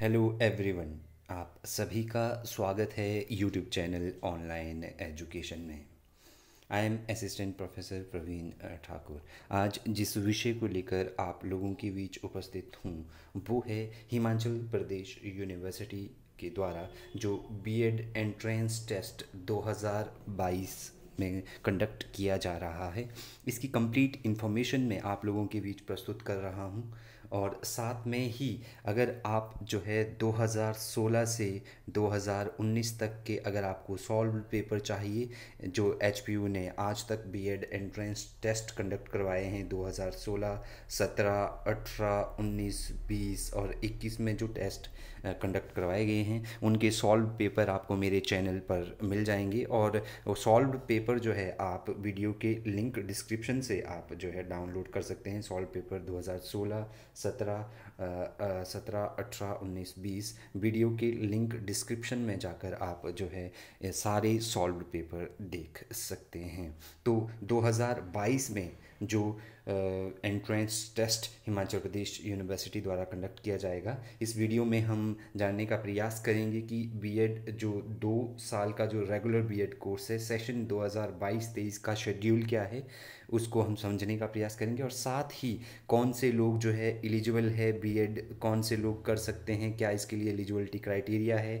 hello everyone आप सभी का स्वागत है यूट्यूब चैनल ऑनलाइन एजुकेशन में I am assistant professor Praveen Thakur आज जिस विषय को लेकर आप लोगों के बीच उपस्थित हूँ वो है हिमाचल प्रदेश यूनिवर्सिटी के द्वारा जो बीएड एंट्रेंस टेस्ट 2022 में कंडक्ट किया जा रहा है इसकी कंप्लीट इन्फॉर्मेशन मैं आप लोगों के बीच प्रस्तुत कर रहा हूँ और साथ में ही अगर आप जो है 2016 से 2019 तक के अगर आपको सॉल्व पेपर चाहिए जो एच ने आज तक बीएड एंट्रेंस टेस्ट कंडक्ट करवाए हैं 2016, 17, 18, 19, 20 और 21 में जो टेस्ट कंडक्ट करवाए गए हैं उनके सॉल्व पेपर आपको मेरे चैनल पर मिल जाएंगे और सॉल्व पेपर जो है आप वीडियो के लिंक डिस्क्रिप्शन से आप जो है डाउनलोड कर सकते हैं सॉल्व पेपर 2016 17 सत्रह अठारह उन्नीस बीस वीडियो के लिंक डिस्क्रिप्शन में जाकर आप जो है सारे सॉल्व पेपर देख सकते हैं तो 2022 में जो entrance test Himachal Pradesh university द्वारा कंडक्ट किया जाएगा इस वीडियो में हम जानने का प्रयास करेंगे कि बीएड जो दो साल का जो रेगुलर बीएड कोर्स है सेशन 2022-23 का शेड्यूल क्या है उसको हम समझने का प्रयास करेंगे और साथ ही कौन से लोग जो है एलिजिबल है बीएड कौन से लोग कर सकते हैं क्या इसके लिए एलिजिबिलिटी क्राइटेरिया है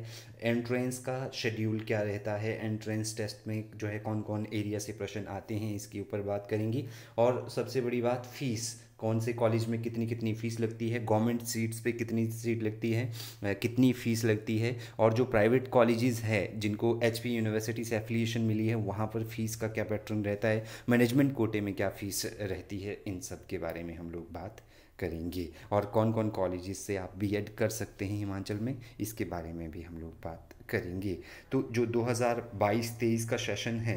एंट्रेंस का शेड्यूल क्या रहता है एंट्रेंस टेस्ट में जो है कौन कौन एरिया से प्रश्न आते हैं इसके ऊपर बात करेंगी और सबसे बड़ी बात फ़ीस कौन से कॉलेज में कितनी कितनी फ़ीस लगती है गवर्नमेंट सीट्स पे कितनी सीट लगती है कितनी फ़ीस लगती है और जो प्राइवेट कॉलेजेस है जिनको एच यूनिवर्सिटी से एफिलिएशन मिली है वहाँ पर फ़ीस का क्या पैटर्न रहता है मैनेजमेंट कोटे में क्या फ़ीस रहती है इन सब के बारे में हम लोग बात करेंगे और कौन कौन कॉलेज़ से आप बी कर सकते हैं हिमाचल में इसके बारे में भी हम लोग बात करेंगे तो जो 2022-23 का सेशन है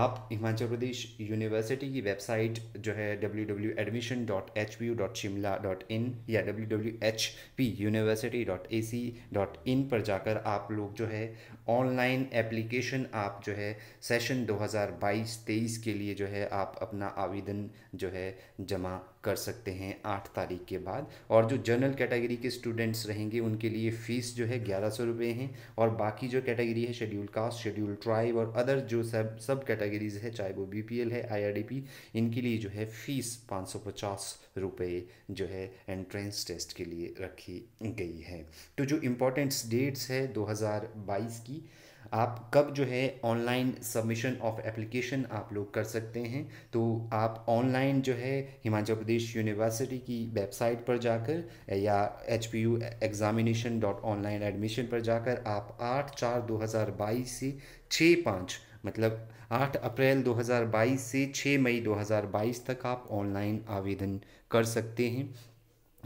आप हिमाचल प्रदेश यूनिवर्सिटी की वेबसाइट जो है W W admission dot H U dot Shimla dot in या W W H P university dot A C dot in पर जाकर आप लोग जो है ऑनलाइन एप्लीकेशन आप जो है सेशन 2022-23 के लिए जो है आप अपना आवेदन जो है जमा कर सकते हैं आठ तारीख के बाद और जो जनरल कैटेगरी के स्टूडेंट्स रहेंगे उनके लिए फ़ीस जो है ग्यारह सौ रुपये हैं और बाकी जो कैटेगरी है शेड्यूल कास्ट शेड्यूल ट्राइब और अदर जो सब सब कैटेगरीज है चाहे वो बी है आई इनके लिए जो है फ़ीस पाँच सौ पचास रुपये जो है एंट्रेंस टेस्ट के लिए रखी गई है तो जो इम्पोर्टेंट्स डेट्स है दो हज़ार बाईस की कि आप कब जो है ऑनलाइन सबमिशन ऑफ एप्लीकेशन आप लोग कर सकते हैं तो आप ऑनलाइन जो है हिमाचल प्रदेश यूनिवर्सिटी की वेबसाइट पर जाकर या H P U examination dot online admission पर जाकर आप आठ चार दो हज़ार बाईस से छः पाँच मतलब आठ अप्रैल 2022 से छः मई 2022 तक आप ऑनलाइन आवेदन कर सकते हैं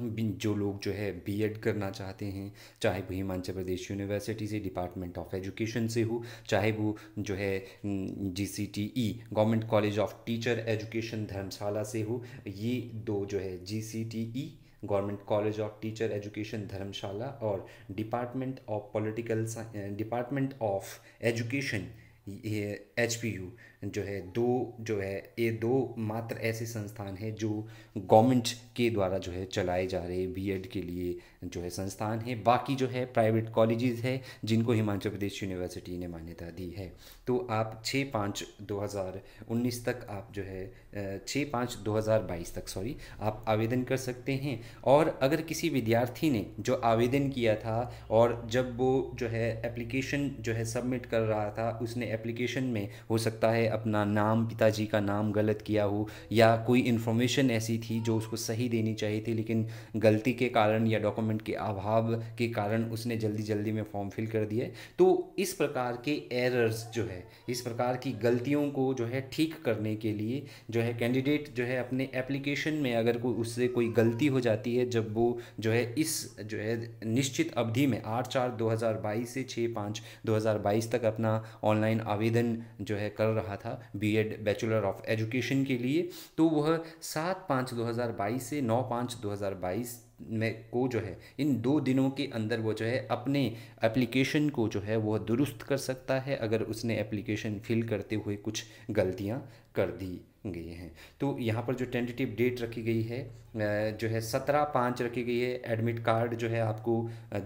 जो लोग जो है एड करना चाहते हैं चाहे वो हिमाचल प्रदेश यूनिवर्सिटी से डिपार्टमेंट ऑफ एजुकेशन से हो चाहे वो जो है G C T E government college of teacher education Dharamshala से हो ये दो जो है G C T E government college of teacher education Dharamshala और department of political department of education ये एच पी यू जो है दो जो है ये दो मात्र ऐसे संस्थान हैं जो गवर्नमेंट के द्वारा जो है चलाए जा रहे बी एड के लिए जो है संस्थान हैं बाकी जो है प्राइवेट कॉलेजेस है जिनको हिमाचल प्रदेश यूनिवर्सिटी ने मान्यता दी है तो आप छः पाँच दो हज़ार उन्नीस तक आप जो है छः पाँच दो हज़ार बाईस तक सॉरी आप आवेदन कर सकते हैं और अगर किसी विद्यार्थी ने जो आवेदन किया था और जब वो जो है एप्लीकेशन जो है सबमिट कर रहा था उसने एप्लीकेशन में हो सकता है अपना नाम पिताजी का नाम गलत किया हो या कोई इन्फॉर्मेशन ऐसी थी जो उसको सही देनी चाहिए थी लेकिन गलती के कारण या डॉक्यूमेंट के अभाव के कारण उसने जल्दी जल्दी में फॉर्म फिल कर दिए तो इस प्रकार के एरर्स जो है इस प्रकार की गलतियों को जो है ठीक करने के लिए जो है है कैंडिडेट जो है अपने एप्लीकेशन में अगर कोई उससे कोई गलती हो जाती है जब वो जो है इस जो है निश्चित अवधि में आठ चार दो हज़ार बाईस से छः पाँच दो हज़ार बाईस तक अपना ऑनलाइन आवेदन जो है कर रहा था B Ed bachelor of education के लिए तो वह सात पाँच दो हज़ार बाईस से नौ पाँच दो हज़ार बाईस में को जो है इन दो दिनों के अंदर वो जो है अपने एप्लीकेशन को जो है वह दुरुस्त कर सकता है अगर उसने एप्लीकेशन फिल करते हुए कुछ गलतियां कर दी गई हैं तो यहाँ पर जो टेंटेटिव डेट रखी गई है जो है सत्रह पाँच रखी गई है एडमिट कार्ड जो है आपको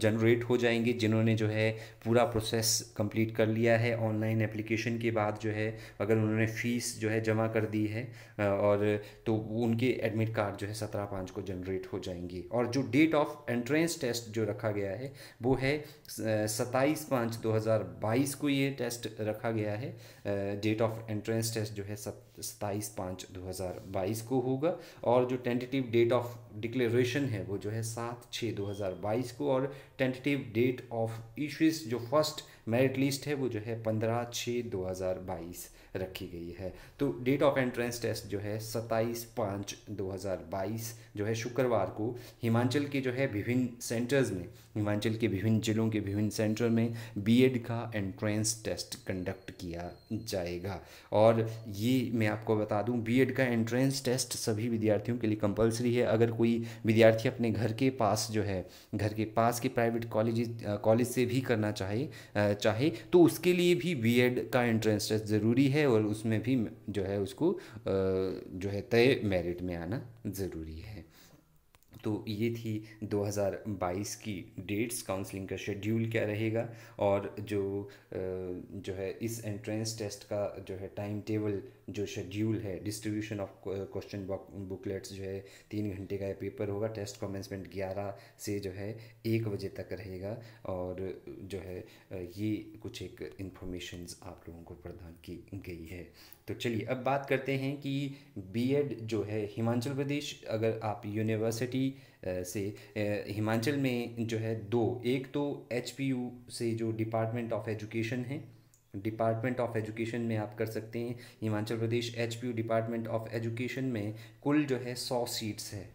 जनरेट हो जाएंगे जिन्होंने जो है पूरा प्रोसेस कंप्लीट कर लिया है ऑनलाइन एप्लीकेशन के बाद जो है अगर उन्होंने फ़ीस जो है जमा कर दी है और तो उनके एडमिट कार्ड जो है सत्रह पाँच को जनरेट हो जाएंगे और जो डेट ऑफ एंट्रेंस टेस्ट जो रखा गया है वो है सत्ताईस पाँच दो हज़ार बाईस को ये टेस्ट रखा गया है डेट ऑफ एंट्रेंस टेस्ट जो है सत्ताईस पाँच दो हज़ार बाईस को होगा और जो tentative date date of declaration है वो जो है सात छः दो हज़ार बाईस को और टेंटेटिव डेट ऑफ इशूज जो फर्स्ट मेरिट लिस्ट है वो जो है पंद्रह छः दो हज़ार बाईस रखी गई है तो डेट ऑफ एंट्रेंस टेस्ट जो है सत्ताईस पाँच दो हज़ार बाईस जो है शुक्रवार को हिमाचल के जो है विभिन्न सेंटर्स में हिमाचल के विभिन्न जिलों के विभिन्न सेंटर में बीएड का एंट्रेंस टेस्ट कंडक्ट किया जाएगा और ये मैं आपको बता दूं बीएड का एंट्रेंस टेस्ट सभी विद्यार्थियों के लिए कंपलसरी है अगर कोई विद्यार्थी अपने घर के पास जो है घर के पास के प्राइवेट कॉलेज कॉलेज से भी करना चाहे चाहे तो उसके लिए भी बी का एंट्रेंस टेस्ट ज़रूरी है और उसमें भी जो है उसको जो है तय मेरिट में आना ज़रूरी है तो ये थी 2022 की डेट्स काउंसलिंग का शेड्यूल क्या रहेगा और जो जो है इस एंट्रेंस टेस्ट का जो है टाइम टेबल जो शेड्यूल है डिस्ट्रीब्यूशन ऑफ क्वेश्चन बुकलेट्स जो है तीन घंटे का पेपर होगा टेस्ट कमेंसमेंट ग्यारह से जो है एक बजे तक रहेगा और जो है ये कुछ एक इन्फॉर्मेशन आप लोगों को प्रदान की गई है तो चलिए अब बात करते हैं कि बीएड जो है हिमाचल प्रदेश अगर आप यूनिवर्सिटी से हिमाचल में जो है दो एक तो एच से जो डिपार्टमेंट ऑफ एजुकेशन है डिपार्टमेंट ऑफ एजुकेशन में आप कर सकते हैं Himachal Pradesh H department of education में कुल जो है सौ सीट्स है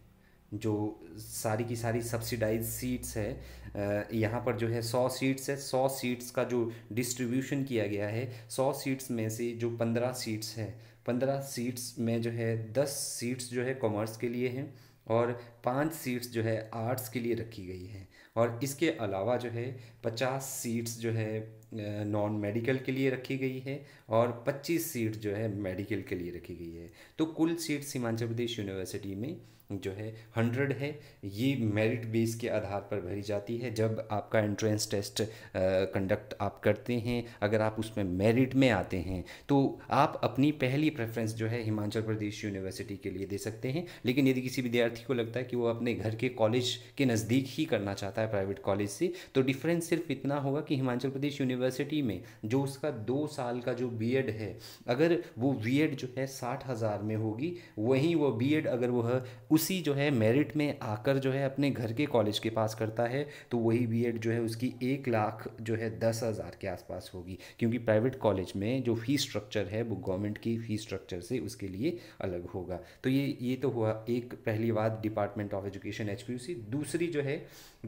जो सारी की सारी सब्सिडाइज सीट्स है यहाँ पर जो है सौ सीट्स है सौ सीट्स का जो डिस्ट्रीब्यूशन किया गया है सौ सीट्स में से जो पंद्रह सीट्स है पंद्रह सीट्स में जो है दस सीट्स जो है कॉमर्स के लिए हैं और पाँच सीट्स जो है आर्ट्स के लिए रखी गई हैं और इसके अलावा जो है पचास सीट्स जो है नॉन मेडिकल के लिए रखी गई है और पच्चीस सीट जो है मेडिकल के लिए रखी गई है तो कुल सीट्स हिमाचल प्रदेश यूनिवर्सिटी में जो है हंड्रेड है ये मेरिट बेस के आधार पर भरी जाती है जब आपका एंट्रेंस टेस्ट कंडक्ट आप करते हैं अगर आप उसमें मेरिट में आते हैं तो आप अपनी पहली प्रेफरेंस जो है हिमाचल प्रदेश यूनिवर्सिटी के लिए दे सकते हैं लेकिन यदि किसी विद्यार्थी को लगता है कि वो अपने घर के कॉलेज के नज़दीक ही करना चाहता है प्राइवेट कॉलेज से तो डिफरेंस सिर्फ इतना होगा कि हिमाचल प्रदेश यूनिवर्सिटी में जो उसका दो साल का जो बी है अगर वो बी जो है साठ हज़ार में होगी वहीं वो बी अगर वह उसी जो है मेरिट में आकर जो है अपने घर के कॉलेज के पास करता है तो वही बी जो है उसकी एक लाख जो है दस हज़ार के आसपास होगी क्योंकि प्राइवेट कॉलेज में जो फ़ी स्ट्रक्चर है वो गवर्नमेंट की फ़ी स्ट्रक्चर से उसके लिए अलग होगा तो ये ये तो हुआ एक पहली बात डिपार्टमेंट ऑफ एजुकेशन एच दूसरी जो है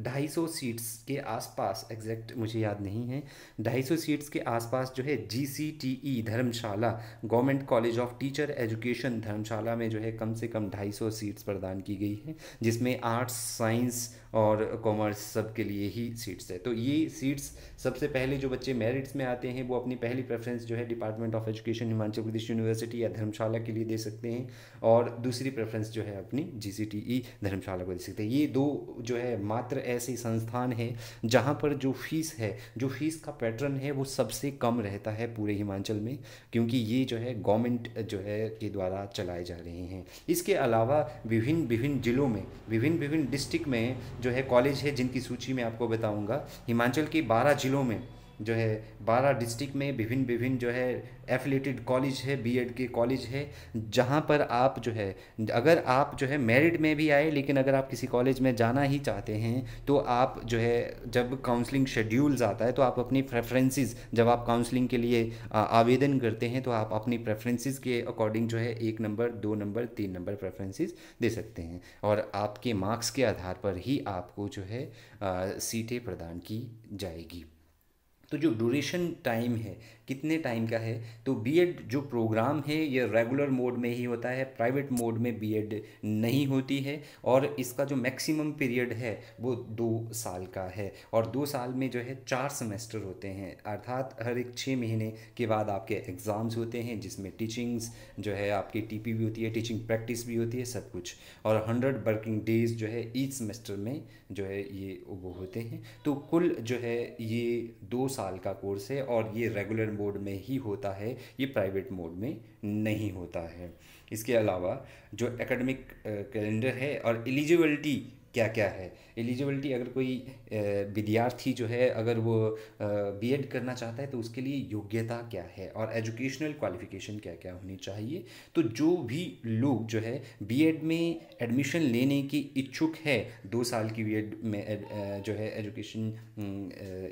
ढाई सौ सीट्स के आसपास एग्जैक्ट मुझे याद नहीं है ढाई सौ सीट्स के आसपास जो है G C T E Dharamshala government college of teacher education Dharamshala में जो है कम से कम ढाई सौ सीट्स प्रदान की गई है जिसमें आर्ट्स साइंस और कॉमर्स सब के लिए ही सीट्स है तो ये सीट्स सबसे पहले जो बच्चे मेरिट्स में आते हैं वो अपनी पहली प्रेफरेंस जो है department of education Himachal Pradesh university या धर्मशाला के लिए दे सकते हैं और दूसरी प्रेफरेंस जो है अपनी जी e धर्मशाला को दे सकते हैं ये दो जो है मात्र ऐसे संस्थान हैं जहाँ पर जो फीस है जो फीस का पैटर्न है वो सबसे कम रहता है पूरे हिमाचल में क्योंकि ये जो है गवर्नमेंट जो है के द्वारा चलाए जा रहे हैं इसके अलावा विभिन्न विभिन्न जिलों में विभिन्न विभिन्न डिस्ट्रिक्ट में जो जो है कॉलेज है जिनकी सूची मैं आपको बताऊंगा हिमाचल के बारह ज़िलों में जो है बारह डिस्ट्रिक्ट में विभिन्न विभिन्न जो है एफिलेटेड कॉलेज है बीएड के कॉलेज है जहाँ पर आप जो है अगर आप जो है मेरिट में भी आए लेकिन अगर आप किसी कॉलेज में जाना ही चाहते हैं तो आप जो है जब काउंसलिंग शेड्यूल्स आता है तो आप अपनी प्रेफरेंसेस जब आप काउंसलिंग के लिए आवेदन करते हैं तो आप अपनी प्रेफरेंसेस के अकॉर्डिंग जो है एक नंबर दो नंबर तीन नंबर प्रेफरेंसेस दे सकते हैं और आपके मार्क्स के आधार पर ही आपको जो है सीटें प्रदान की जाएगी तो जो ड्यूरेशन टाइम है कितने टाइम का है तो बीएड जो प्रोग्राम है ये रेगुलर मोड में ही होता है प्राइवेट मोड में बीएड नहीं होती है और इसका जो मैक्सिमम पीरियड है वो दो साल का है और दो साल में जो है चार सेमेस्टर होते हैं अर्थात हर एक छः महीने के बाद आपके एग्ज़ाम्स होते हैं जिसमें टीचिंग्स जो है आपकी टी भी होती है टीचिंग प्रैक्टिस भी होती है सब कुछ और हंड्रेड वर्किंग डेज जो है ईच सेमेस्टर में जो है ये वो होते हैं तो कुल जो है ये दो साल का कोर्स है और ये रेगुलर मोड में ही होता है ये प्राइवेट मोड में नहीं होता है इसके अलावा जो एकेडमिक कैलेंडर है और एलिजिबिलिटी क्या क्या है एलिजिबिलिटी अगर कोई विद्यार्थी जो है अगर वो बी एड करना चाहता है तो उसके लिए योग्यता क्या है और एजुकेशनल क्वालिफिकेशन क्या क्या होनी चाहिए तो जो भी लोग जो है बी एड में एडमिशन लेने की इच्छुक है दो साल की बी एड में जो है एजुकेशन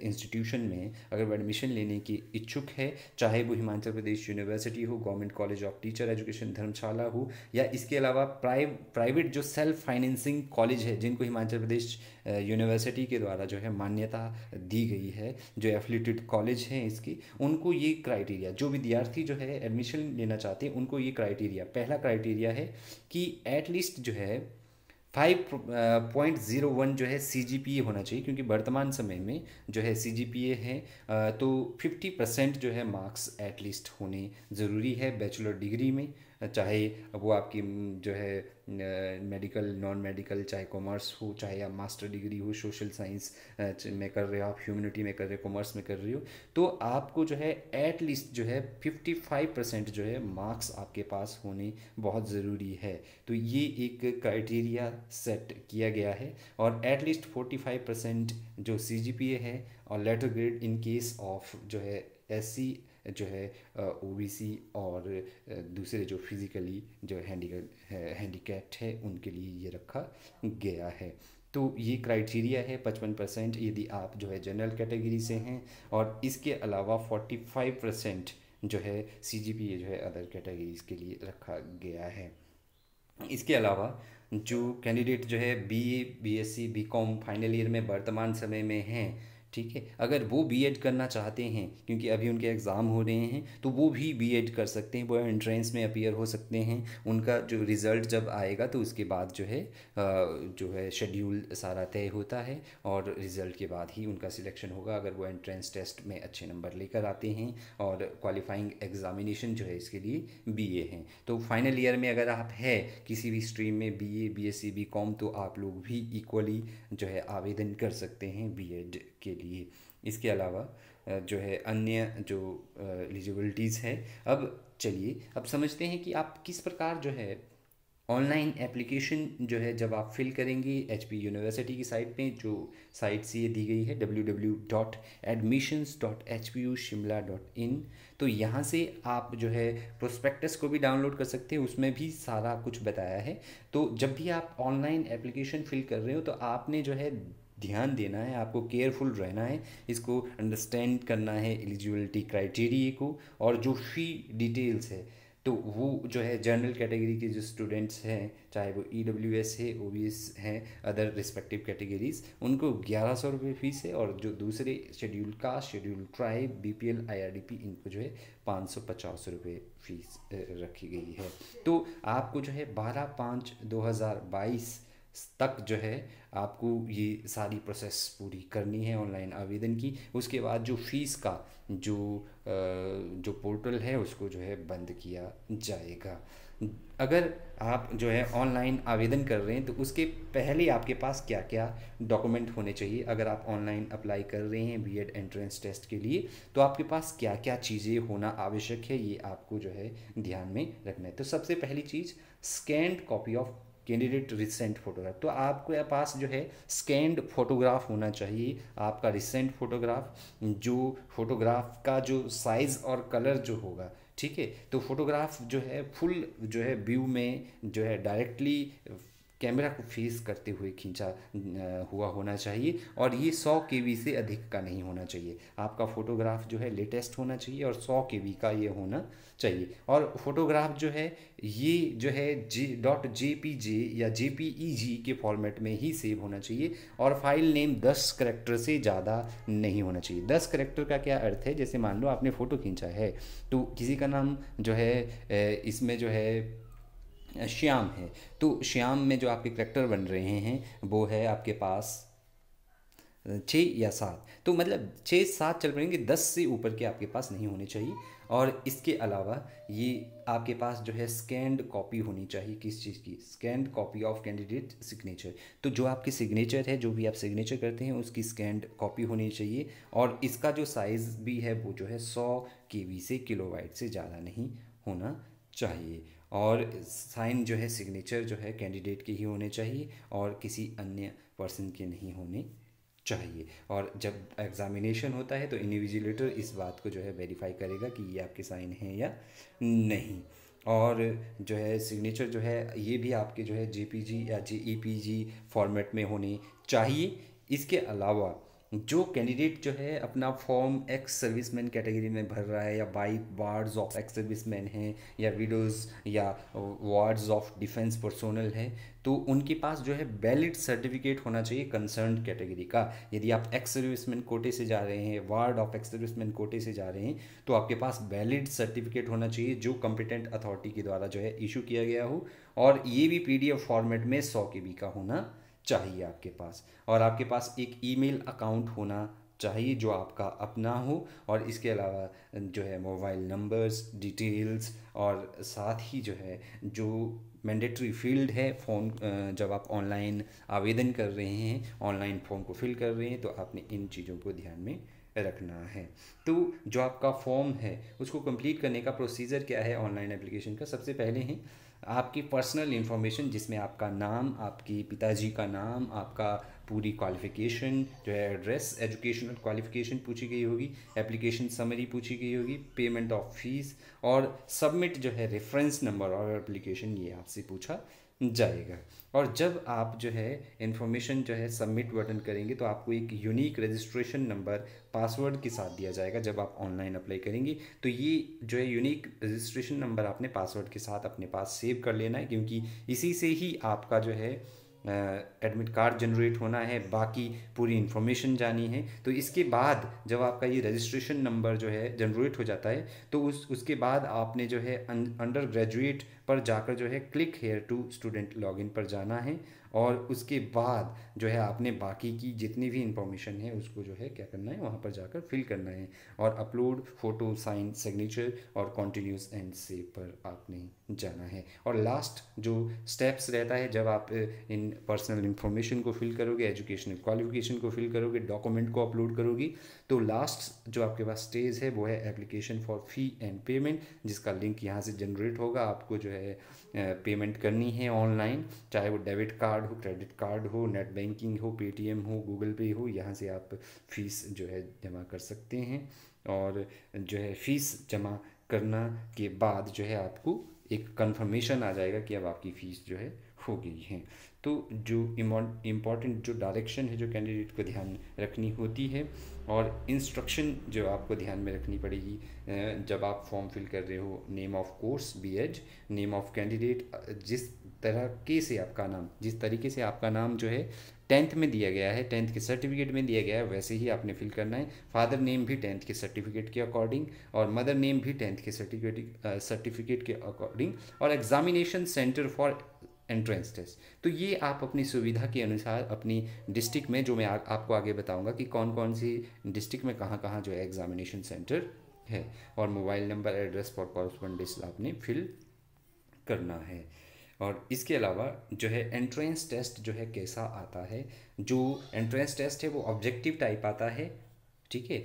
इंस्टीट्यूशन में अगर वो एडमिशन लेने की इच्छुक है चाहे वो हिमाचल प्रदेश यूनिवर्सिटी हो government college of teacher education Dharamshala हो या इसके अलावा प्राइव प्राइवेट जो सेल्फ फाइनेंसिंग कॉलेज है जिन जिनको हिमाचल प्रदेश यूनिवर्सिटी के द्वारा जो है मान्यता दी गई है जो एफिलेटेड कॉलेज हैं इसकी उनको ये क्राइटेरिया जो विद्यार्थी जो है एडमिशन लेना चाहते हैं उनको ये क्राइटेरिया पहला क्राइटेरिया है कि एटलीस्ट जो है फाइव पॉइंट ज़ीरो वन जो है सी जी पी ए होना चाहिए क्योंकि वर्तमान समय में जो है सी जी पी ए है तो फिफ्टी परसेंट जो है मार्क्स एटलीस्ट होने ज़रूरी है बैचलर डिग्री में चाहे वो आपकी जो है मेडिकल नॉन मेडिकल चाहे कॉमर्स हो चाहे आप मास्टर डिग्री हो सोशल साइंस में कर रहे हो आप ह्यूमनिटी में कर रहे हो कॉमर्स में कर रहे हो तो आपको जो है एट लीस्ट जो है फिफ्टी फाइव परसेंट जो है मार्क्स आपके पास होने बहुत ज़रूरी है तो ये एक क्राइटेरिया सेट किया गया है और at least forty five percent जो सी है और letter grade in case of जो है एस सी जो है ओ और दूसरे जो फिज़िकली जो हैंडी हैंडीकैप्ड है उनके लिए ये रखा गया है तो ये क्राइटेरिया है पचपन परसेंट यदि आप जो है जनरल कैटेगरी से हैं और इसके अलावा फोर्टी फाइव परसेंट जो है सी जी पी जो है अदर कैटेगरीज के लिए रखा गया है इसके अलावा जो कैंडिडेट जो है B A B S C B com final year में वर्तमान समय में हैं ठीक है अगर वो बीएड करना चाहते हैं क्योंकि अभी उनके एग्ज़ाम हो रहे हैं तो वो भी बीएड कर सकते हैं वो एंट्रेंस में अपीयर हो सकते हैं उनका जो रिज़ल्ट जब आएगा तो उसके बाद जो है जो है शेड्यूल सारा तय होता है और रिज़ल्ट के बाद ही उनका सिलेक्शन होगा अगर वो एंट्रेंस टेस्ट में अच्छे नंबर लेकर आते हैं और क्वालिफाइंग एग्ज़ामिनेशन जो है इसके लिए बी हैं तो फाइनल ईयर में अगर आप है किसी भी स्ट्रीम में B A B S C B com तो आप लोग भी इक्वली जो है आवेदन कर सकते हैं बी एड के लिए इसके अलावा जो है अन्य जो एलिजिबिलिटीज़ है अब चलिए अब समझते हैं कि आप किस प्रकार जो है ऑनलाइन एप्लीकेशन जो है जब आप फिल करेंगे एच यूनिवर्सिटी की साइट पे जो साइट्स ये दी गई है W W dot dot H P U Shimla dot in तो यहाँ से आप जो है प्रोस्पेक्टस को भी डाउनलोड कर सकते हैं उसमें भी सारा कुछ बताया है तो जब भी आप ऑनलाइन एप्लीकेशन फिल कर रहे हो तो आपने जो है ध्यान देना है आपको केयरफुल रहना है इसको अंडरस्टैंड करना है एलिजिबिलिटी क्राइटेरिए को और जो फी डिटेल्स है तो वो जो है जनरल कैटेगरी के जो स्टूडेंट्स हैं चाहे वो ई डब्ल्यू एस है ओ बी एस हैं अदर रिस्पेक्टिव कैटेगरीज उनको ग्यारह सौ रुपये फ़ीस है और जो दूसरे schedule caste schedule tribe B P L I R D P इनको जो है पाँच सौ पचास रुपये फ़ीस रखी गई है तो आपको जो है बारह पाँच दो हज़ार बाईस तक जो है आपको ये सारी प्रोसेस पूरी करनी है ऑनलाइन आवेदन की उसके बाद जो फीस का जो जो पोर्टल है उसको जो है बंद किया जाएगा अगर आप जो है ऑनलाइन आवेदन कर रहे हैं तो उसके पहले आपके पास क्या क्या डॉक्यूमेंट होने चाहिए अगर आप ऑनलाइन अप्लाई कर रहे हैं बीएड एंट्रेंस टेस्ट के लिए तो आपके पास क्या क्या चीज़ें होना आवश्यक है ये आपको जो है ध्यान में रखना है तो सबसे पहली चीज़ scanned copy of candidate recent photograph तो आपके पास जो है स्कैंड फोटोग्राफ होना चाहिए आपका रिसेंट फोटोग्राफ जो फोटोग्राफ का जो साइज़ और कलर जो होगा ठीक है तो फोटोग्राफ जो है फुल जो है व्यू में जो है डायरेक्टली कैमरा को फेस करते हुए खींचा हुआ होना चाहिए और ये 100 के से अधिक का नहीं होना चाहिए आपका फ़ोटोग्राफ जो है लेटेस्ट होना चाहिए और 100 के का ये होना चाहिए और फोटोग्राफ जो है ये जो है जे डॉट जे पी जे या जे पी ई जी के फॉर्मेट में ही सेव होना चाहिए और फाइल नेम दस करेक्टर से ज़्यादा नहीं होना चाहिए दस करेक्टर का क्या अर्थ है जैसे मान लो आपने फ़ोटो खींचा है तो किसी का नाम जो है इसमें जो है श्याम है तो श्याम में जो आपके करेक्टर बन रहे हैं वो है आपके पास छः या सात तो मतलब छः सात चल पड़ेंगे दस से ऊपर के आपके पास नहीं होने चाहिए और इसके अलावा ये आपके पास जो है स्कैंड कॉपी होनी चाहिए किस चीज़ की scanned copy of candidate signature तो जो आपके सिग्नेचर है जो भी आप सिग्नेचर करते हैं उसकी स्कैंड कॉपी होनी चाहिए और इसका जो साइज़ भी है वो जो है सौ के वी से किलो से ज़्यादा नहीं होना चाहिए और साइन जो है सिग्नेचर जो है कैंडिडेट के ही होने चाहिए और किसी अन्य पर्सन के नहीं होने चाहिए और जब एग्ज़ामिनेशन होता है तो इंडिविजुलेटर इस बात को जो है वेरीफाई करेगा कि ये आपके साइन हैं या नहीं और जो है सिग्नेचर जो है ये भी आपके जो है जे या जे फॉर्मेट e में होने चाहिए इसके अलावा जो कैंडिडेट जो है अपना फॉर्म एक्स सर्विसमैन कैटेगरी में भर रहा है या by wards of ex serviceman हैं या विडोज़ या वार्ड्स ऑफ डिफेंस पर्सोनल है तो उनके पास जो है वैलिड सर्टिफिकेट होना चाहिए कंसर्न कैटेगरी का यदि आप एक्स सर्विसमैन कोटे से जा रहे हैं वार्ड ऑफ एक्स सर्विसमैन कोटे से जा रहे हैं तो आपके पास वैलिड सर्टिफिकेट होना चाहिए जो कॉम्पिटेंट अथॉरिटी के द्वारा जो है इशू किया गया हो और ये भी पी फॉर्मेट में सौ के बी का होना चाहिए आपके पास और आपके पास एक ईमेल अकाउंट होना चाहिए जो आपका अपना हो और इसके अलावा जो है मोबाइल नंबर्स डिटेल्स और साथ ही जो है जो मैंडेटरी फील्ड है फॉर्म जब आप ऑनलाइन आवेदन कर रहे हैं ऑनलाइन फॉर्म को फिल कर रहे हैं तो आपने इन चीज़ों को ध्यान में रखना है तो जो आपका फॉर्म है उसको कंप्लीट करने का प्रोसीजर क्या है ऑनलाइन एप्लीकेशन का सबसे पहले है आपकी पर्सनल इन्फॉर्मेशन जिसमें आपका नाम आपकी पिताजी का नाम आपका पूरी क्वालिफिकेशन जो है एड्रेस एजुकेशनल क्वालिफिकेशन पूछी गई होगी एप्लीकेशन समरी पूछी गई होगी पेमेंट ऑफ फीस और सबमिट जो है रेफरेंस नंबर और एप्लीकेशन ये आपसे पूछा जाएगा और जब आप जो है इन्फॉर्मेशन जो है सबमिट बटन करेंगे तो आपको एक यूनिक रजिस्ट्रेशन नंबर पासवर्ड के साथ दिया जाएगा जब आप ऑनलाइन अप्लाई करेंगे तो ये जो है यूनिक रजिस्ट्रेशन नंबर आपने पासवर्ड के साथ अपने पास सेव कर लेना है क्योंकि इसी से ही आपका जो है एडमिट कार्ड जनरेट होना है बाकी पूरी इन्फॉर्मेशन जानी है तो इसके बाद जब आपका ये रजिस्ट्रेशन नंबर जो है जनरेट हो जाता है तो उस उसके बाद आपने जो है अंडर ग्रेजुएट पर जाकर जो है click here to student login पर जाना है और उसके बाद जो है आपने बाकी की जितनी भी इंफॉर्मेशन है उसको जो है क्या करना है वहाँ पर जाकर फिल करना है और अपलोड फोटो साइन सिग्नेचर और कॉन्टीन्यूस एंड सेव पर आपने जाना है और लास्ट जो स्टेप्स रहता है जब आप इन पर्सनल इन्फॉर्मेशन को फिल करोगे एजुकेशनल क्वालिफिकेशन को फिल करोगे डॉक्यूमेंट को अपलोड करोगी तो लास्ट जो आपके पास स्टेज है वो है application for fee and payment जिसका लिंक यहाँ से जनरेट होगा आपको जो है पेमेंट करनी है ऑनलाइन चाहे वो डेबिट कार्ड हो क्रेडिट कार्ड हो नेट बैंकिंग हो पेटीएम हो गूगल पे हो यहाँ से आप फीस जो है जमा कर सकते हैं और जो है फीस जमा करना के बाद जो है आपको एक कंफर्मेशन आ जाएगा कि अब आपकी फ़ीस जो है हो गई है तो जो इम्पॉर्टेंट जो डायरेक्शन है जो कैंडिडेट को ध्यान रखनी होती है और इंस्ट्रक्शन जो आपको ध्यान में रखनी पड़ेगी जब आप फॉर्म फिल कर रहे हो name of course B Ed name of candidate जिस तरह के से आपका नाम जिस तरीके से आपका नाम जो है टेंथ में दिया गया है टेंथ के सर्टिफिकेट में दिया गया है वैसे ही आपने फिल करना है फादर नेम भी टेंथ के सर्टिफिकेट के अकॉर्डिंग और मदर नेम भी टेंथ के सर्टिफिकेट सर्टिफिकेट के अकॉर्डिंग और examination centre for entrance test तो ये आप अपनी सुविधा के अनुसार अपनी डिस्ट्रिक्ट में जो मैं आ, आपको आगे बताऊंगा कि कौन कौन सी डिस्ट्रिक्ट में कहाँ कहाँ जो है एग्जामिनेशन सेंटर है और mobile number address for correspondence आपने फिल करना है और इसके अलावा जो है एंट्रेंस टेस्ट जो है कैसा आता है जो एंट्रेंस टेस्ट है वो ऑब्जेक्टिव टाइप आता है ठीक है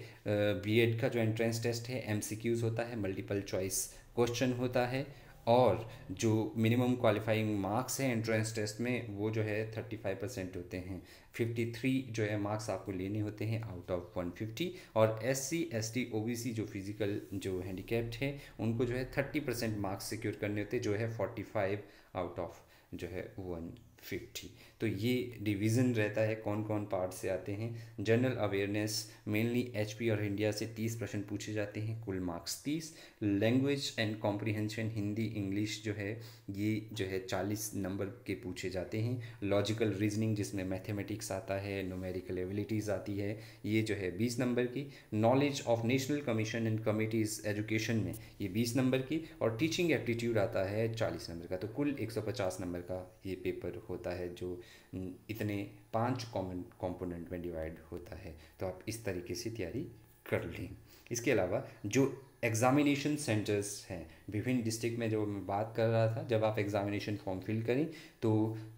बीएड का जो एंट्रेंस टेस्ट है एमसीक्यूज होता है मल्टीपल चॉइस क्वेश्चन होता है और जो मिनिमम क्वालिफाइंग मार्क्स हैं एंट्रेंस टेस्ट में वो जो है थर्टी फाइव परसेंट होते हैं फिफ्टी थ्री जो है मार्क्स आपको लेने होते हैं आउट ऑफ वन फिफ्टी और S C S T O B C जो फिजिकल जो हैंडीकेप्ड है उनको जो है थर्टी परसेंट मार्क्स सिक्योर करने होते हैं जो है फोर्टी फाइव आउट ऑफ जो है वन फिफ्टी तो ये डिवीज़न रहता है कौन कौन पार्ट से आते हैं जनरल अवेयरनेस मेनली एच और इंडिया से तीस प्रश्न पूछे जाते हैं कुल मार्क्स तीस language and comprehension Hindi English जो है ये जो है चालीस नंबर के पूछे जाते हैं लॉजिकल रीजनिंग जिसमें मैथमेटिक्स आता है नोमेरिकल एबिलिटीज़ आती है ये जो है बीस नंबर की knowledge of national commission and committees education में ये बीस नंबर की और टीचिंग एप्टीट्यूड आता है चालीस नंबर का तो कुल एक सौ पचास नंबर का ये पेपर होता है जो इतने पांच कॉमन कॉम्पोनेंट में डिवाइड होता है तो आप इस तरीके से तैयारी कर लें इसके अलावा जो एग्ज़ामिनेशन सेंटर्स हैं विभिन्न डिस्ट्रिक्ट में जो मैं बात कर रहा था जब आप एग्ज़ामिनेशन फॉर्म फिल करें तो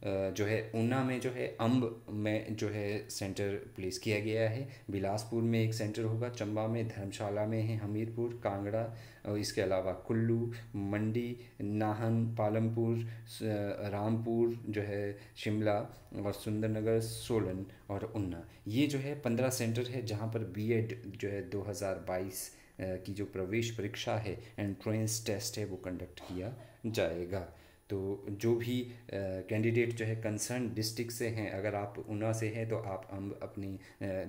जो है ऊना में जो है अम्ब में जो है सेंटर प्लेस किया गया है बिलासपुर में एक सेंटर होगा चंबा में धर्मशाला में है हमीरपुर कांगड़ा और इसके अलावा कुल्लू मंडी नाहन पालमपुर रामपुर जो है शिमला और सुंदरनगर सोलन और ऊना ये जो है पंद्रह सेंटर है जहाँ पर बीएड जो है दो की जो प्रवेश परीक्षा है एंट्रेंस टेस्ट है वो कंडक्ट किया जाएगा तो जो भी कैंडिडेट जो है कंसर्न डिस्ट्रिक्ट से हैं अगर आप ऊना से हैं तो आप हम अपनी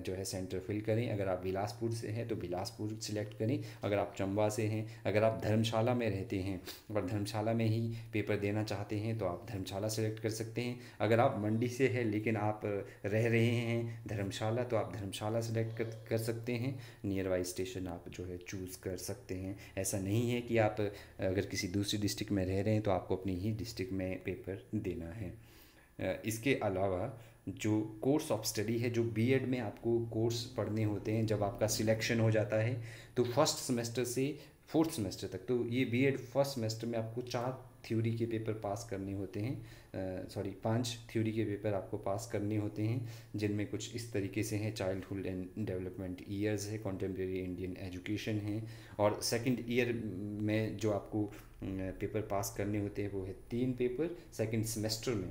जो है सेंटर फिल करें अगर आप बिलासपुर से हैं तो बिलासपुर सिलेक्ट करें अगर आप चंबा से हैं अगर आप धर्मशाला में रहते हैं और धर्मशाला में ही पेपर देना चाहते हैं तो आप धर्मशाला सेलेक्ट कर सकते हैं अगर आप मंडी से हैं लेकिन आप रह रहे हैं धर्मशाला तो आप धर्मशाला सेलेक्ट कर, कर सकते हैं नियर बाई स्टेशन आप जो है चूज़ कर सकते हैं ऐसा नहीं है कि आप अगर किसी दूसरी डिस्ट्रिक्ट में रह रहे हैं तो आपको अपनी ही डिस्ट्रिक्ट में पेपर देना है इसके अलावा जो कोर्स ऑफ स्टडी है जो बीएड में आपको कोर्स पढ़ने होते हैं जब आपका सिलेक्शन हो जाता है तो फर्स्ट सेमेस्टर से फोर्थ सेमेस्टर तक तो ये बीएड फर्स्ट सेमेस्टर में आपको चार थ्योरी के पेपर पास करने होते हैं सॉरी पांच थ्योरी के पेपर आपको पास करने होते हैं जिनमें कुछ इस तरीके से हैं चाइल्डहुड एंड डेवलपमेंट ईयर्स है कॉन्टेम्प्रेरी इंडियन एजुकेशन है और सेकंड ईयर में जो आपको पेपर पास करने होते हैं वो है तीन पेपर सेकेंड सेमेस्टर में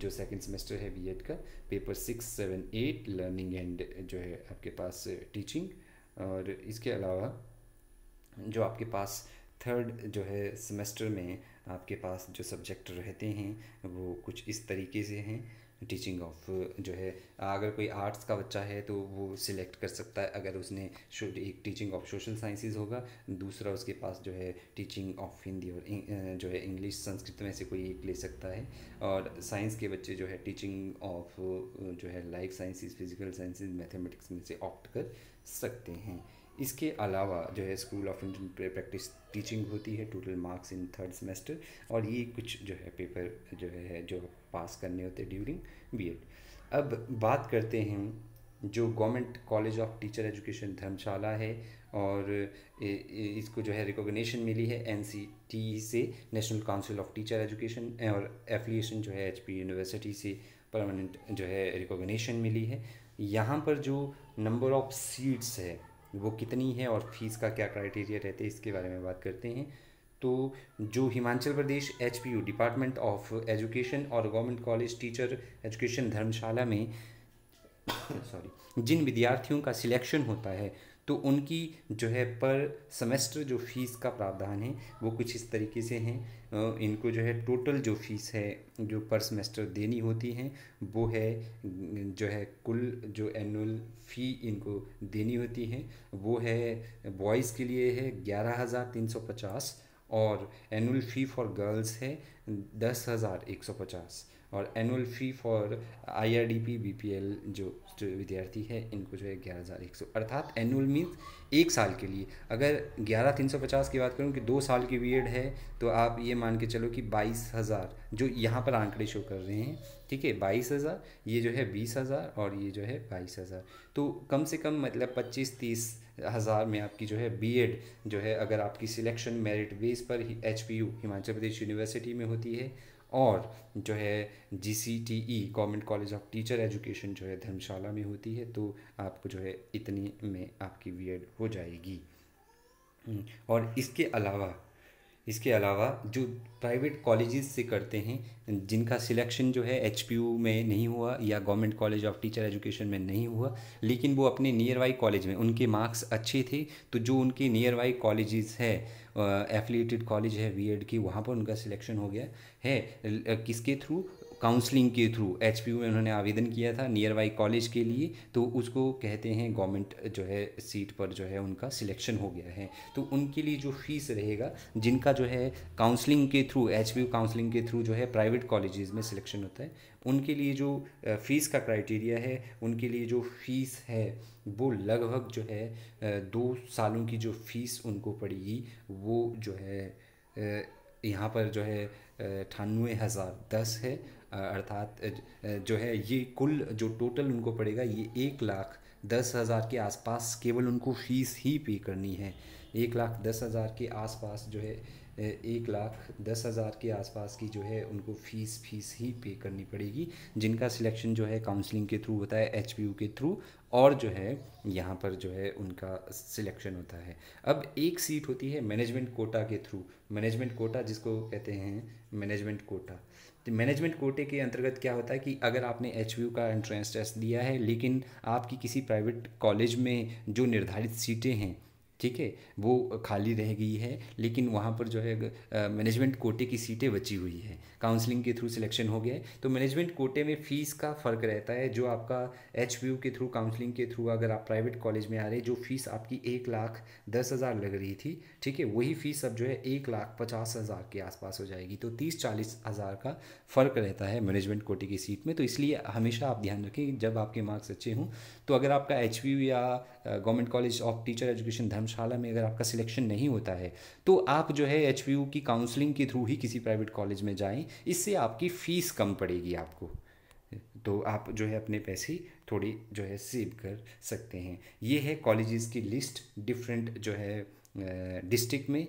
जो सेकंड सेमेस्टर है बीएड का paper six seven eight learning and जो है आपके पास टीचिंग और इसके अलावा जो आपके पास थर्ड जो है सेमेस्टर में आपके पास जो सब्जेक्ट रहते हैं वो कुछ इस तरीके से हैं टीचिंग ऑफ uh, जो है अगर कोई आर्ट्स का बच्चा है तो वो सिलेक्ट कर सकता है अगर उसने एक टीचिंग ऑफ सोशल साइंसेज होगा दूसरा उसके पास जो है टीचिंग ऑफ हिंदी और जो है इंग्लिश संस्कृत में से कोई एक ले सकता है और साइंस के बच्चे जो है टीचिंग ऑफ जो है life sciences physical sciences mathematics में से ऑप्ट कर सकते हैं इसके अलावा जो है school of Indian practice teaching होती है total marks in third semester और ये कुछ जो है पेपर जो है जो पास करने होते हैं ड्यूरिंग बी अब बात करते हैं जो government college of teacher education Dharamshala है और इसको जो है रिकॉग्निशन मिली है एन से national council of teacher education और एफिलिएशन जो है एच यूनिवर्सिटी से परमानेंट जो है रिकॉग्निशन मिली है यहाँ पर जो नंबर ऑफ सीट्स है वो कितनी है और फीस का क्या क्राइटेरिया रहते हैं इसके बारे में बात करते हैं तो जो Himachal Pradesh H department of education और government college teacher education Dharamshala में सॉरी जिन विद्यार्थियों का सिलेक्शन होता है तो उनकी जो है पर सेमेस्टर जो फीस का प्रावधान है वो कुछ इस तरीके से हैं इनको जो है टोटल जो फीस है जो पर सेमेस्टर देनी होती है वो है जो है कुल जो एनुअल फ़ी इनको देनी होती है वो है बॉयज़ के लिए है ग्यारह हज़ार तीन सौ पचास और एनुअल फ़ी फॉर गर्ल्स है दस हज़ार एक सौ पचास और annual fee for I BPL D P B P L जो विद्यार्थी है इनको जो है ग्यारह हज़ार एक सौ अर्थात एनुअल मीन्स एक साल के लिए अगर ग्यारह तीन सौ पचास की बात करूँ कि दो साल की बी एड है तो आप ये मान के चलो कि बाईस हज़ार जो यहाँ पर आंकड़े शो कर रहे हैं ठीक है बाईस हज़ार ये जो है बीस हज़ार और ये जो है बाईस हज़ार तो कम से कम मतलब पच्चीस तीस हज़ार में आपकी जो है बीएड जो है अगर आपकी सिलेक्शन मेरिट बेस पर H P U Himachal Pradesh university में होती है और जो है G C T E government college of teacher education जो है धर्मशाला में होती है तो आपको जो है इतनी में आपकी बी हो जाएगी हम्म, और इसके अलावा इसके अलावा जो प्राइवेट कॉलेजेस से करते हैं जिनका सिलेक्शन जो है एच में नहीं हुआ या government college of teacher education में नहीं हुआ लेकिन वो अपने नियर बाई कॉलेज में उनके मार्क्स अच्छे थे तो जो उनके नियर बाई कॉलेजेस है एफिलिएटेड कॉलेज है वी की वहाँ पर उनका सिलेक्शन हो गया है किसके थ्रू काउंसलिंग के थ्रू एच में उन्होंने आवेदन किया था नियर बाई कॉलेज के लिए तो उसको कहते हैं गवर्नमेंट जो है सीट पर जो है उनका सिलेक्शन हो गया है तो उनके लिए जो फीस रहेगा जिनका जो है काउंसलिंग के थ्रू एच काउंसलिंग के थ्रू जो है प्राइवेट कॉलेजेस में सिलेक्शन होता है उनके लिए जो फ़ीस का क्राइटेरिया है उनके लिए जो फ़ीस है वो लगभग जो है दो सालों की जो फ़ीस उनको पड़ेगी वो जो है यहाँ पर जो है अठानवे हज़ार दस है अर्थात जो है ये कुल जो टोटल उनको पड़ेगा ये एक लाख दस हज़ार के आसपास केवल उनको फीस ही पे करनी है एक लाख दस हज़ार के आसपास जो है एक लाख दस हज़ार के आसपास की जो है उनको फ़ीस फीस ही पे करनी पड़ेगी जिनका सिलेक्शन जो है काउंसलिंग के थ्रू होता है एच के थ्रू और जो है यहाँ पर जो है उनका सिलेक्शन होता है अब एक सीट होती है मैनेजमेंट कोटा के थ्रू मैनेजमेंट कोटा जिसको कहते हैं मैनेजमेंट कोटा तो मैनेजमेंट कोटे के अंतर्गत क्या होता है कि अगर आपने एच का एंट्रेंस टेस्ट दिया है लेकिन आपकी किसी प्राइवेट कॉलेज में जो निर्धारित सीटें हैं ठीक है वो खाली रह गई है लेकिन वहाँ पर जो है मैनेजमेंट कोटे की सीटें बची हुई है काउंसलिंग के थ्रू सिलेक्शन हो गया है तो मैनेजमेंट कोटे में फ़ीस का फ़र्क रहता है जो आपका एच के थ्रू काउंसलिंग के थ्रू अगर आप प्राइवेट कॉलेज में आ रहे जो फ़ीस आपकी एक लाख दस हज़ार लग रही थी ठीक है वही फ़ीस अब जो है एक लाख पचास हज़ार के आसपास हो जाएगी तो तीस चालीस हज़ार का फ़र्क रहता है मैनेजमेंट कोटे की सीट में तो इसलिए हमेशा आप ध्यान रखें जब आपके मार्क्स अच्छे हों तो अगर आपका एच या government college of teacher education धर्म धर्मशाला में अगर आपका सिलेक्शन नहीं होता है तो आप जो है एच की काउंसलिंग के थ्रू ही किसी प्राइवेट कॉलेज में जाएँ इससे आपकी फ़ीस कम पड़ेगी आपको तो आप जो है अपने पैसे थोड़ी जो है सेव कर सकते हैं ये है कॉलेजेस की लिस्ट डिफरेंट जो है डिस्ट्रिक्ट में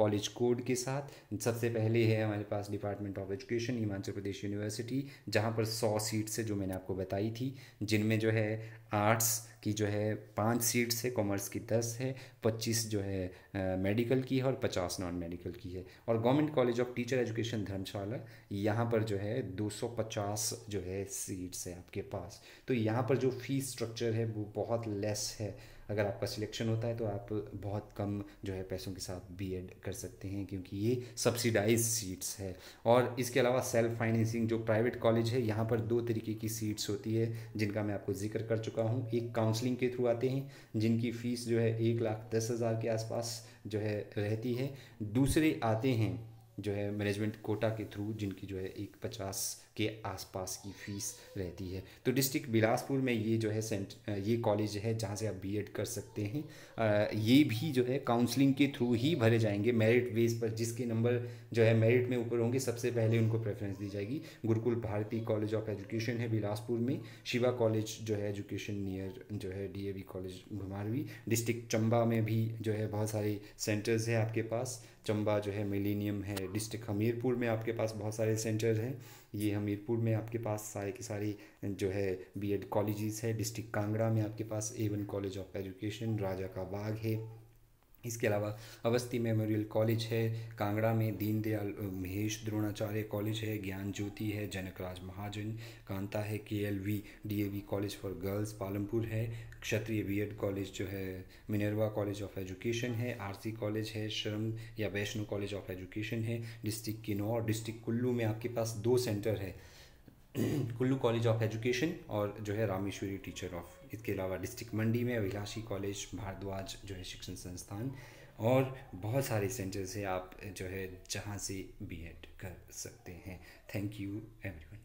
कॉलेज कोड के साथ सबसे पहले है हमारे पास department of education Himachal Pradesh university जहाँ पर सौ सीट्स है जो मैंने आपको बताई थी जिनमें जो है आर्ट्स की जो है पाँच सीट्स है कॉमर्स की दस है पच्चीस जो है मेडिकल की है और पचास नॉन मेडिकल की है और government college of teacher education Dharamshala यहाँ पर जो है दो सौ पचास जो है सीट्स है आपके पास तो यहाँ पर जो फीस स्ट्रक्चर है वो बहुत लेस है अगर आपका सिलेक्शन होता है तो आप बहुत कम जो है पैसों के साथ एड कर सकते हैं क्योंकि ये सब्सिडाइज सीट्स है और इसके अलावा सेल्फ फाइनेंसिंग जो प्राइवेट कॉलेज है यहाँ पर दो तरीके की सीट्स होती है जिनका मैं आपको जिक्र कर चुका हूँ एक काउंसलिंग के थ्रू आते हैं जिनकी फ़ीस जो है एक लाख दस हज़ार के आसपास जो है रहती है दूसरे आते हैं जो है मैनेजमेंट कोटा के थ्रू जिनकी जो है एक पचास के आसपास की फ़ीस रहती है तो डिस्ट्रिक्ट बिलासपुर में ये जो है सेंट ये कॉलेज है जहाँ से आप बी कर सकते हैं ये भी जो है काउंसलिंग के थ्रू ही भरे जाएंगे मेरिट बेस पर जिसके नंबर जो है मेरिट में ऊपर होंगे सबसे पहले उनको प्रेफरेंस दी जाएगी Gurukul Bharati college of education है बिलासपुर में शिवा कॉलेज जो है एजुकेशन नियर जो है डी कॉलेज घुमारवी डिस्ट्रिक्ट चंबा में भी जो है बहुत सारे सेंटर्स हैं आपके पास चंबा जो है मिलीनियम है डिस्ट्रिक्ट हमीरपुर में आपके पास बहुत सारे सेंटर हैं ये हमीरपुर में आपके पास सारे के सारे जो है बीएड कॉलेजेस है डिस्ट्रिक्ट कांगड़ा में आपके पास Avon college of education Raja Ka Bagh है इसके अलावा अवस्थी मेमोरियल कॉलेज है कांगड़ा में दीनदयाल महेश द्रोणाचार्य कॉलेज है ज्ञान ज्योति है जनकराज महाजन कांता है K L V D A V college for girls Palampur है क्षत्रिय बी एड कॉलेज जो है मिनरवा कॉलेज ऑफ एजुकेशन है आर सी कॉलेज है श्रम या वैष्णो कॉलेज ऑफ एजुकेशन है डिस्ट्रिक्ट किन्नौर डिस्ट्रिक्ट कुल्लू में आपके पास दो सेंटर है कुल्लू कॉलेज ऑफ एजुकेशन और जो है रामेश्वरी टीचर ऑफ इसके अलावा डिस्ट्रिक्ट मंडी में अभिलाषी कॉलेज भारद्वाज जो है शिक्षण संस्थान और बहुत सारे सेंटर्स से आप जो है जहाँ से बी कर सकते हैं थैंक यू एवरीवन